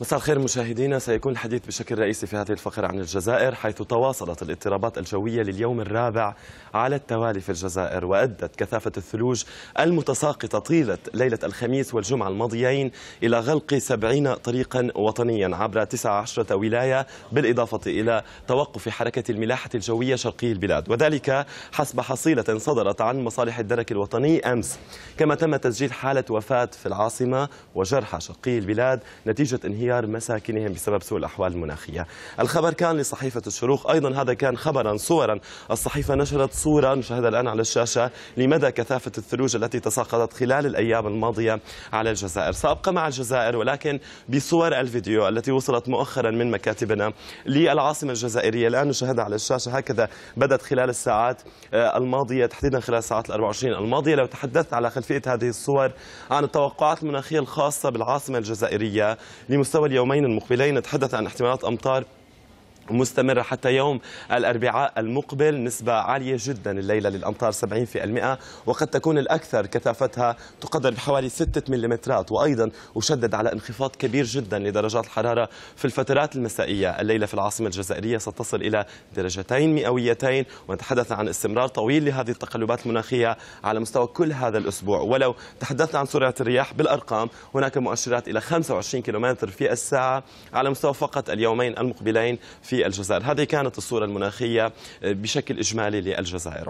مساء الخير مشاهدينا سيكون الحديث بشكل رئيسي في هذه الفقرة عن الجزائر حيث تواصلت الاضطرابات الجوية لليوم الرابع على التوالي في الجزائر وأدت كثافة الثلوج المتساقطة طيلة ليلة الخميس والجمعة الماضيين إلى غلق 70 طريقا وطنيا عبر 19 ولاية بالإضافة إلى توقف حركة الملاحة الجوية شرقي البلاد وذلك حسب حصيلة صدرت عن مصالح الدرك الوطني أمس كما تم تسجيل حالة وفاة في العاصمة وجرحى شرقي البلاد نتيجة انهيار انهيار مساكنهم بسبب سوء الأحوال المناخية الخبر كان لصحيفة الشروق أيضا هذا كان خبرا صورا الصحيفة نشرت صورة نشاهدها الآن على الشاشة لمدى كثافة الثلوج التي تساقطت خلال الأيام الماضية على الجزائر سأبقى مع الجزائر ولكن بصور الفيديو التي وصلت مؤخرا من مكاتبنا للعاصمة الجزائرية الآن نشاهدها على الشاشة هكذا بدت خلال الساعات آه، الماضية تحديدا خلال الساعات ال 24 الماضية لو تحدثت على خلفية هذه الصور عن التوقعات المناخية الخاصة بالعاصمة الجزائرية لمستقبل مستوى اليومين المقبلين نتحدث عن احتمالات أمطار مستمرة حتى يوم الأربعاء المقبل نسبة عالية جدا الليلة للأمطار 70% وقد تكون الأكثر كثافتها تقدر بحوالي 6 ملم وأيضا أشدد على انخفاض كبير جدا لدرجات الحرارة في الفترات المسائية الليلة في العاصمة الجزائرية ستصل إلى درجتين مئويتين ونتحدث عن استمرار طويل لهذه التقلبات المناخية على مستوى كل هذا الأسبوع ولو تحدثنا عن سرعة الرياح بالأرقام هناك مؤشرات إلى 25 كم في الساعة على مستوى فقط اليومين المقبلين في في الجزائر هذه كانت الصورة المناخية بشكل إجمالي للجزائر